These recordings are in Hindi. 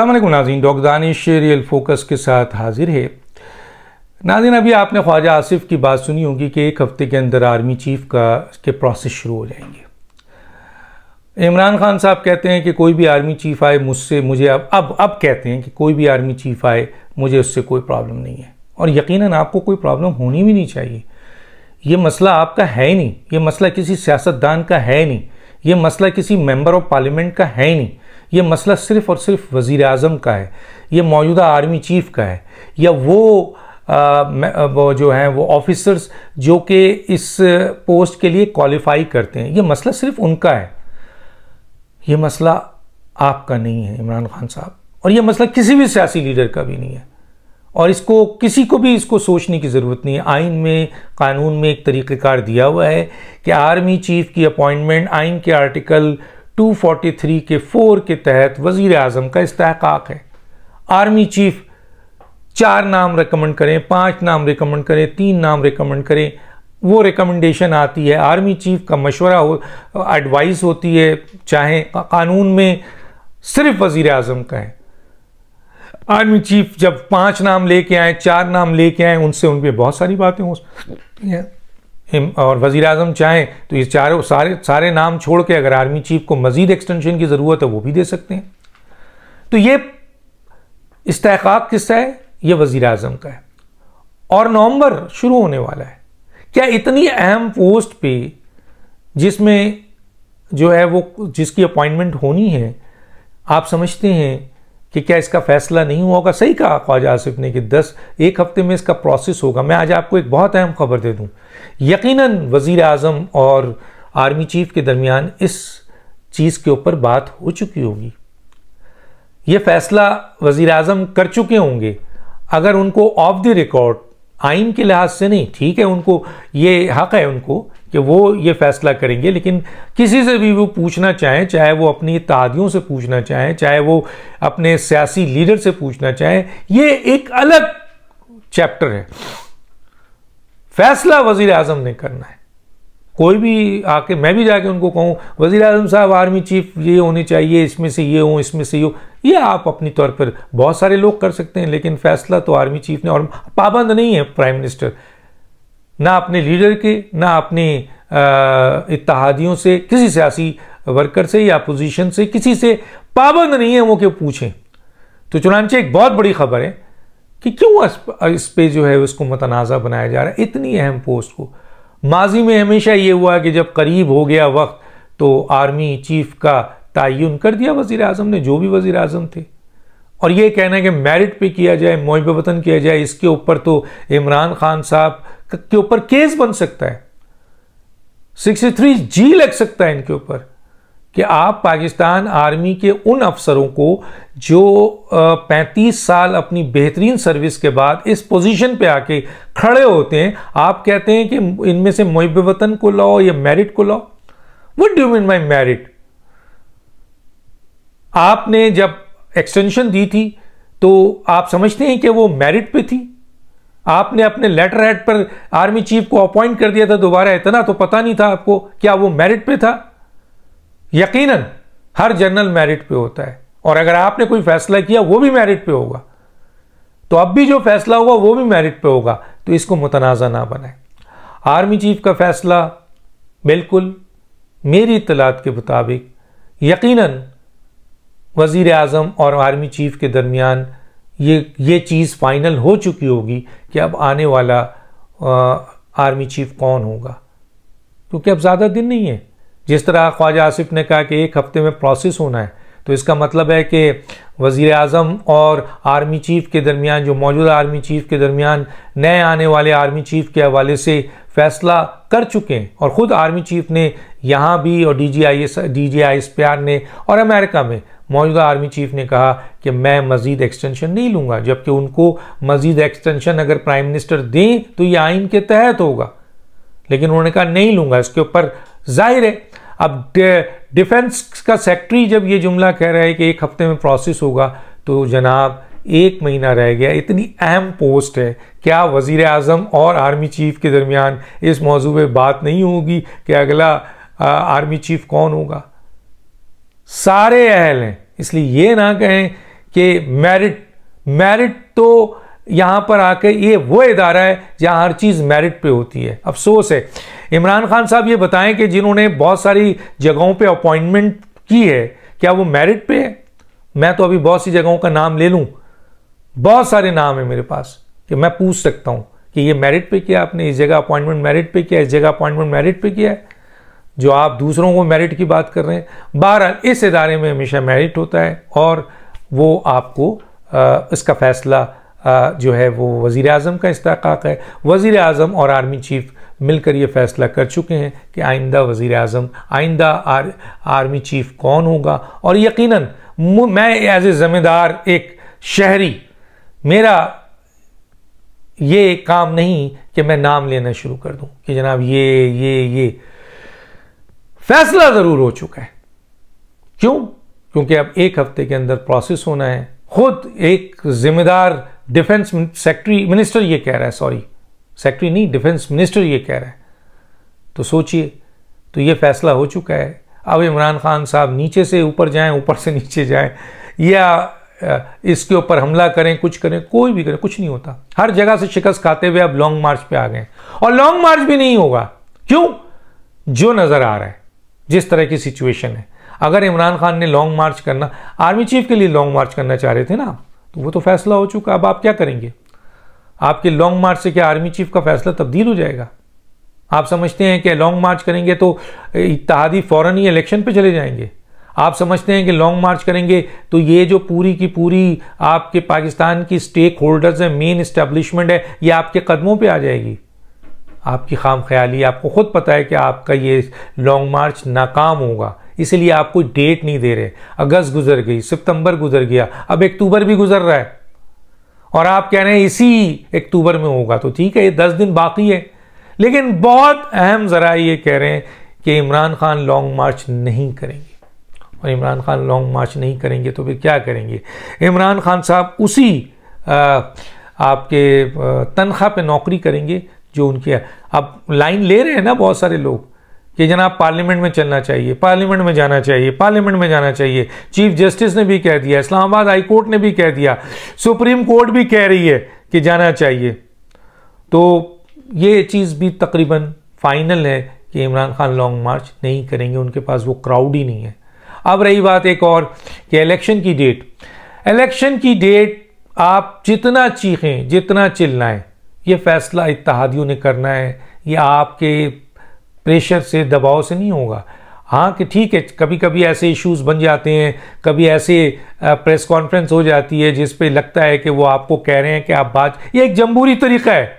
अल्लाम नाजीन डॉक्टर दानिश रियल फोकस के साथ हाजिर है नाजिन अभी आपने ख्वाजा आसिफ की बात सुनी होगी कि एक हफ्ते के अंदर आर्मी चीफ का के प्रोसेस शुरू हो जाएंगे इमरान खान साहब कहते हैं कि कोई भी आर्मी चीफ आए मुझसे मुझे अब अब अब कहते हैं कि कोई भी आर्मी चीफ आए मुझे उससे कोई प्रॉब्लम नहीं है और यकीन आपको कोई प्रॉब्लम होनी भी नहीं चाहिए ये मसला आपका है ही नहीं ये मसला किसी सियासतदान का है नहीं ये मसला किसी मेम्बर ऑफ पार्लियामेंट का है ही नहीं ये मसला सिर्फ़ और सिर्फ वज़ी अजम का है ये मौजूदा आर्मी चीफ़ का है या वो आ, जो हैं वो ऑफिसर्स जो कि इस पोस्ट के लिए क्वालिफाई करते हैं ये मसला सिर्फ उनका है ये मसला आपका नहीं है इमरान खान साहब और ये मसला किसी भी सियासी लीडर का भी नहीं है और इसको किसी को भी इसको सोचने की ज़रूरत नहीं है आइन में कानून में एक तरीक़ेकार दिया हुआ है कि आर्मी चीफ़ की अपॉइंटमेंट आइन के आर्टिकल 243 के फोर के तहत वजीर अजम का इस्तेकाक है आर्मी चीफ चार नाम रिकमेंड करें पांच नाम रिकमेंड करें तीन नाम रिकमेंड करें वो रिकमेंडेशन आती है आर्मी चीफ का मशवरा हो एडवाइस होती है चाहे कानून में सिर्फ वजीर आजम का है आर्मी चीफ जब पांच नाम लेके आए चार नाम लेके आए उनसे उन पर बहुत सारी बातें हो सकती हैं और वज़ी अजम चाहें तो ये चारों सारे सारे नाम छोड़ के अगर आर्मी चीफ को मज़ीद एक्सटेंशन की ज़रूरत है वो भी दे सकते हैं तो ये इस्तक किसका है ये वजीर अजम का है और नवंबर शुरू होने वाला है क्या इतनी अहम पोस्ट पे जिसमें जो है वो जिसकी अपॉइंटमेंट होनी है आप समझते हैं कि क्या इसका फैसला नहीं हुआ होगा सही कहा ख्वाजा आसिफ ने कि दस एक हफ्ते में इसका प्रोसेस होगा मैं आज आपको एक बहुत अहम खबर दे दूँ यकीन वज़ी अजम और आर्मी चीफ के दरमियान इस चीज़ के ऊपर बात हो चुकी होगी ये फैसला वजीर अजम कर चुके होंगे अगर उनको ऑफ द रिकॉर्ड आइन के लिहाज से नहीं ठीक है उनको ये हक है उनको कि वो ये फैसला करेंगे लेकिन किसी से भी वो पूछना चाहें चाहे वो अपनी तादियों से पूछना चाहें चाहे वो अपने सियासी लीडर से पूछना चाहें ये एक अलग चैप्टर है फैसला वजीर आजम ने करना है कोई भी आके मैं भी जाके उनको कहूँ वजीर आजम साहब आर्मी चीफ ये होने चाहिए इसमें से ये हो इसमें से ये हो ये आप अपनी तौर पर बहुत सारे लोग कर सकते हैं लेकिन फैसला तो आर्मी चीफ ने और पाबंद नहीं है प्राइम मिनिस्टर ना अपने लीडर के ना अपने इतिहादियों से किसी सियासी वर्कर से या अपोजिशन से किसी से पाबंद नहीं है वो क्यों पूछें तो चुनानचे एक बहुत बड़ी खबर है कि क्यों इस पे जो है उसको मतनाज़ा बनाया जा रहा है इतनी अहम पोस्ट को माजी में हमेशा ये हुआ कि जब करीब हो गया वक्त तो आर्मी चीफ का तयन कर दिया वज़ी अजम ने जो भी वजीर अजम थे और ये कहना है कि मेरिट पे किया जाए मोहब वतन किया जाए इसके ऊपर तो इमरान खान साहब के ऊपर केस बन सकता है 63 जी लग सकता है इनके ऊपर कि आप पाकिस्तान आर्मी के उन अफसरों को जो 35 साल अपनी बेहतरीन सर्विस के बाद इस पोजीशन पे आके खड़े होते हैं आप कहते हैं कि इनमें से मुहब वतन को लाओ या मेरिट को लाओ what do mean my merit आपने जब एक्सटेंशन दी थी तो आप समझते हैं कि वो मेरिट पे थी आपने अपने लेटर हेड पर आर्मी चीफ को अपॉइंट कर दिया था दोबारा इतना तो पता नहीं था आपको क्या वो मेरिट पे था यकीनन हर जनरल मेरिट पे होता है और अगर आपने कोई फैसला किया वो भी मेरिट पे होगा तो अब भी जो फैसला होगा वो भी मेरिट पे होगा तो इसको मुतनाज़ा ना बनाए आर्मी चीफ का फैसला बिल्कुल मेरी इतलात के मुताबिक यकीनन वजीर आजम और आर्मी चीफ के दरमियान ये ये चीज़ फाइनल हो चुकी होगी कि अब आने वाला आ, आर्मी चीफ कौन होगा क्योंकि अब ज़्यादा दिन नहीं है जिस तरह ख्वाजा आसिफ ने कहा कि एक हफ्ते में प्रोसेस होना है तो इसका मतलब है कि वज़ी अजम और आर्मी चीफ़ के दरमियान जो मौजूदा आर्मी चीफ़ के दरमियान नए आने वाले आर्मी चीफ़ के हवाले से फैसला कर चुके हैं और ख़ुद आर्मी चीफ़ ने यहाँ भी और D G I S D G I S P R ने और अमेरिका में मौजूदा आर्मी चीफ ने कहा कि मैं मजीद एक्सटेंशन नहीं लूँगा जबकि उनको मजीद एक्सटेंशन अगर प्राइम मिनिस्टर दें तो ये आइन के तहत होगा लेकिन उन्होंने कहा नहीं लूँगा इसके ऊपर जाहिर है अब डिफेंस का सेक्रेटरी जब ये जुमला कह रहा है कि एक हफ्ते में प्रोसेस होगा तो जनाब एक महीना रह गया इतनी अहम पोस्ट है क्या वजीर अजम और आर्मी चीफ के दरमियान इस मौजू पर बात नहीं होगी कि अगला आर्मी चीफ कौन होगा सारे अहल हैं इसलिए ये ना कहें कि मेरिट मेरिट तो यहाँ पर आके ये वो इदारा है जहाँ हर चीज़ मेरिट पे होती है अफसोस है इमरान खान साहब ये बताएं कि जिन्होंने बहुत सारी जगहों पे अपॉइंटमेंट की है क्या वो मेरिट पे है मैं तो अभी बहुत सी जगहों का नाम ले लूँ बहुत सारे नाम है मेरे पास कि मैं पूछ सकता हूँ कि ये मेरिट पे किया आपने इस जगह अपॉइंटमेंट मेरिट पे किया इस जगह अपॉइंटमेंट मेरिट पे किया है जो आप दूसरों को मेरिट की बात कर रहे हैं बहरहाल इस इदारे में हमेशा मेरिट होता है और वो आपको आ, इसका फैसला आ, जो है वो वज़ी अजम का इस्तक है वज़ी अजम और आर्मी चीफ मिलकर ये फैसला कर चुके हैं कि आइंदा वज़ी अजम आइंदा आर, आर्मी चीफ कौन होगा और यकीन मैं एज ए ज़िम्मेदार एक शहरी मेरा ये काम नहीं कि मैं नाम लेना शुरू कर दूँ कि जनाब ये ये ये फैसला ज़रूर हो चुका है क्यों क्योंकि अब एक हफ्ते के अंदर प्रोसेस होना है खुद एक जिम्मेदार डिफेंस सेक्रेटरी मिनिस्टर ये कह रहा है सॉरी सेक्रेटरी नहीं डिफेंस मिनिस्टर ये कह रहा है तो सोचिए तो ये फैसला हो चुका है अब इमरान खान साहब नीचे से ऊपर जाएं ऊपर से नीचे जाएं या इसके ऊपर हमला करें कुछ करें कोई भी करें कुछ नहीं होता हर जगह से शिकस्त खाते हुए अब लॉन्ग मार्च पे आ गए और लॉन्ग मार्च भी नहीं होगा क्यों जो नज़र आ रहा है जिस तरह की सिचुएशन है अगर इमरान खान ने लॉन्ग मार्च करना आर्मी चीफ के लिए लॉन्ग मार्च करना चाह रहे थे ना तो वो तो फैसला हो चुका अब आप क्या करेंगे आपके लॉन्ग मार्च से क्या आर्मी चीफ का फैसला तब्दील हो जाएगा आप समझते हैं कि लॉन्ग मार्च करेंगे तो इतिहादी फ़ौरन ही इलेक्शन पे चले जाएंगे आप समझते हैं कि लॉन्ग मार्च करेंगे तो ये जो पूरी की पूरी आपके पाकिस्तान की स्टेक होल्डर्स है मेन इस्टेब्लिशमेंट है ये आपके कदमों पे आ जाएगी आपकी खाम ख्याली आपको ख़ुद पता है कि आपका ये लॉन्ग मार्च नाकाम होगा इसलिए आप कोई डेट नहीं दे रहे अगस्त गुजर गई सितंबर गुजर गया अब अक्टूबर भी गुजर रहा है और आप कह रहे हैं इसी अक्टूबर में होगा तो ठीक है ये दस दिन बाकी है लेकिन बहुत अहम ज़रा ये कह रहे हैं कि इमरान खान लॉन्ग मार्च नहीं करेंगे और इमरान खान लॉन्ग मार्च नहीं करेंगे तो फिर क्या करेंगे इमरान खान साहब उसी आ, आपके तनख्वाह पे नौकरी करेंगे जो उनके अब लाइन ले रहे हैं ना बहुत सारे लोग कि जनाब पार्लियामेंट में चलना चाहिए पार्लियामेंट में जाना चाहिए पार्लियामेंट में जाना चाहिए चीफ जस्टिस ने भी कह दिया इस्लामाबाद हाई कोर्ट ने भी कह दिया सुप्रीम कोर्ट भी कह रही है कि जाना चाहिए तो ये चीज़ भी तकरीबन फाइनल है कि इमरान खान लॉन्ग मार्च नहीं करेंगे उनके पास वो क्राउड ही नहीं है अब रही बात एक और कि इलेक्शन की डेट इलेक्शन की डेट आप जितना चीखें जितना चिल्लाएं ये फैसला इतिहादियों ने करना है ये आपके प्रेशर से दबाव से नहीं होगा हाँ कि ठीक है कभी कभी ऐसे इश्यूज बन जाते हैं कभी ऐसे प्रेस कॉन्फ्रेंस हो जाती है जिस पे लगता है कि वो आपको कह रहे हैं कि आप बात ये एक जमहूरी तरीका है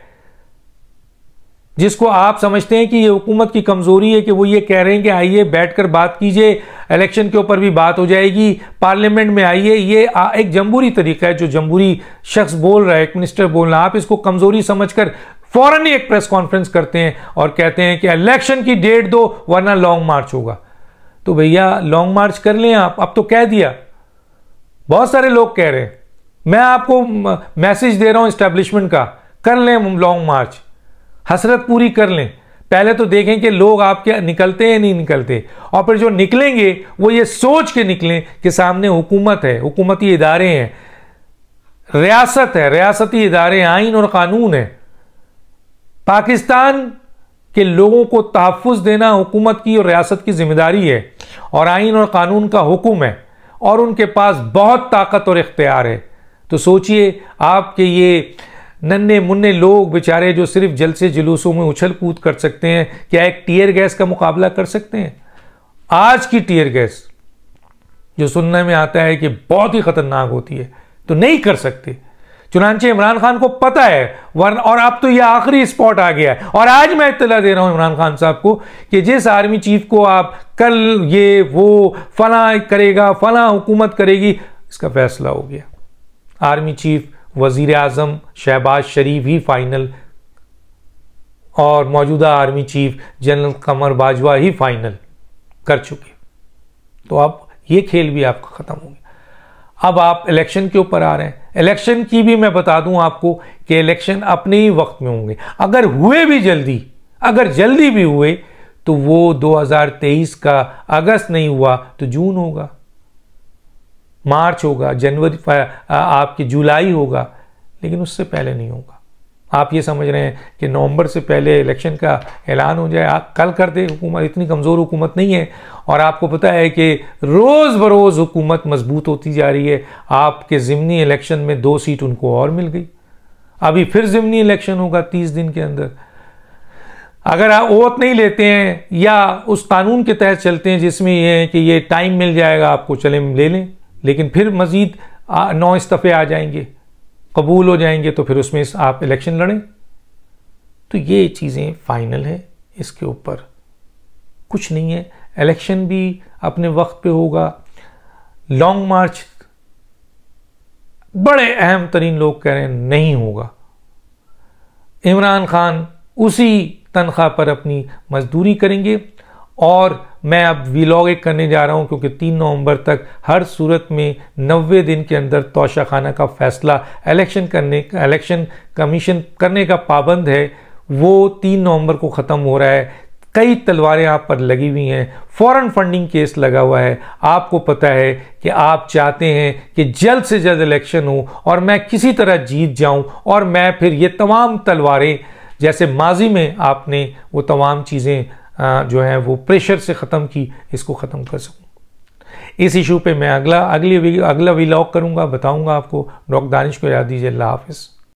जिसको आप समझते हैं कि ये हुकूमत की कमज़ोरी है कि वो ये कह रहे हैं कि आइए बैठकर बात कीजिए इलेक्शन के ऊपर भी बात हो जाएगी पार्लियामेंट में आइए ये आ, एक जम्बूरी तरीका है जो जम्बूरी शख्स बोल रहा है एक मिनिस्टर बोल रहा है आप इसको कमज़ोरी समझकर फ़ौरन ही एक प्रेस कॉन्फ्रेंस करते हैं और कहते हैं कि इलेक्शन की डेट दो वरना लॉन्ग मार्च होगा तो भैया लॉन्ग मार्च कर लें आप अब तो कह दिया बहुत सारे लोग कह रहे हैं मैं आपको मैसेज दे रहा हूं इस्टेब्लिशमेंट का कर लें लॉन्ग मार्च हसरत पूरी कर लें पहले तो देखें कि लोग आपके निकलते हैं नहीं निकलते और फिर जो निकलेंगे वो ये सोच के निकलें कि सामने हुकूमत है हुकूमती इदारे हैं रियासत है रियासती इदारे आइन और क़ानून है पाकिस्तान के लोगों को तहफ़ देना हुकूमत की और रियासत की जिम्मेदारी है और आइन और क़ानून का हुक्म है और उनके पास बहुत ताकत और इख्तियार है तो सोचिए आपके ये नन्हे मुन्ने लोग बेचारे जो सिर्फ जलसे जुलूसों में उछल कूद कर सकते हैं क्या एक टीयर गैस का मुकाबला कर सकते हैं आज की टीयर गैस जो सुनने में आता है कि बहुत ही खतरनाक होती है तो नहीं कर सकते चुनानचे इमरान खान को पता है वरना और अब तो यह आखिरी स्पॉट आ गया है और आज मैं इतला दे रहा हूं इमरान खान साहब को कि जिस आर्मी चीफ को आप कल ये वो फला करेगा फला हुकूमत करेगी इसका फैसला हो गया आर्मी चीफ वजीर अजम शहबाज शरीफ ही फ़ाइनल और मौजूदा army chief general Qamar Bajwa ही फ़ाइनल कर चुके तो अब ये खेल भी आपका ख़त्म हो गया अब आप इलेक्शन के ऊपर आ रहे हैं इलेक्शन की भी मैं बता दूं आपको कि इलेक्शन अपने ही वक्त में होंगे अगर हुए भी जल्दी अगर जल्दी भी हुए तो वो 2023 का अगस्त नहीं हुआ तो जून होगा मार्च होगा जनवरी आपके जुलाई होगा लेकिन उससे पहले नहीं होगा आप ये समझ रहे हैं कि नवंबर से पहले इलेक्शन का ऐलान हो जाए आप कल कर दे हुकूमत इतनी कमज़ोर हुकूमत नहीं है और आपको पता है कि रोज़ बरोज़ हुकूमत मजबूत होती जा रही है आपके जिमनी इलेक्शन में दो सीट उनको और मिल गई अभी फिर ज़मनी इलेक्शन होगा तीस दिन के अंदर अगर आप वोट नहीं लेते हैं या उस कानून के तहत चलते हैं जिसमें यह है कि ये टाइम मिल जाएगा आपको चले ले लें लेकिन फिर मज़ीद नौ इस्तफ़े आ जाएंगे कबूल हो जाएंगे तो फिर उसमें आप इलेक्शन लड़ें तो ये चीज़ें फ़ाइनल है इसके ऊपर कुछ नहीं है इलेक्शन भी अपने वक्त पे होगा लॉन्ग मार्च बड़े अहम तरीन लोग कह रहे हैं नहीं होगा इमरान खान उसी तनख्वाह पर अपनी मजदूरी करेंगे और मैं अब वीलॉग एक करने जा रहा हूं क्योंकि 3 नवंबर तक हर सूरत में नब्बे दिन के अंदर तोशा खाना का फैसला इलेक्शन करने का इलेक्शन कमीशन करने का पाबंद है वो 3 नवंबर को ख़त्म हो रहा है कई तलवारें आप पर लगी हुई हैं फॉरेन फंडिंग केस लगा हुआ है आपको पता है कि आप चाहते हैं कि जल्द से जल्द इलेक्शन हो और मैं किसी तरह जीत जाऊं और मैं फिर ये तमाम तलवारें जैसे माजी में आपने वो तमाम चीज़ें जो है वो प्रेशर से ख़त्म की इसको ख़त्म कर सकूँ इस इशू पे मैं अगला अगली अगला व्लॉग करूँगा बताऊँगा आपको डॉक्टर दानिश को याद दीजिए अल्लाह हाफिज़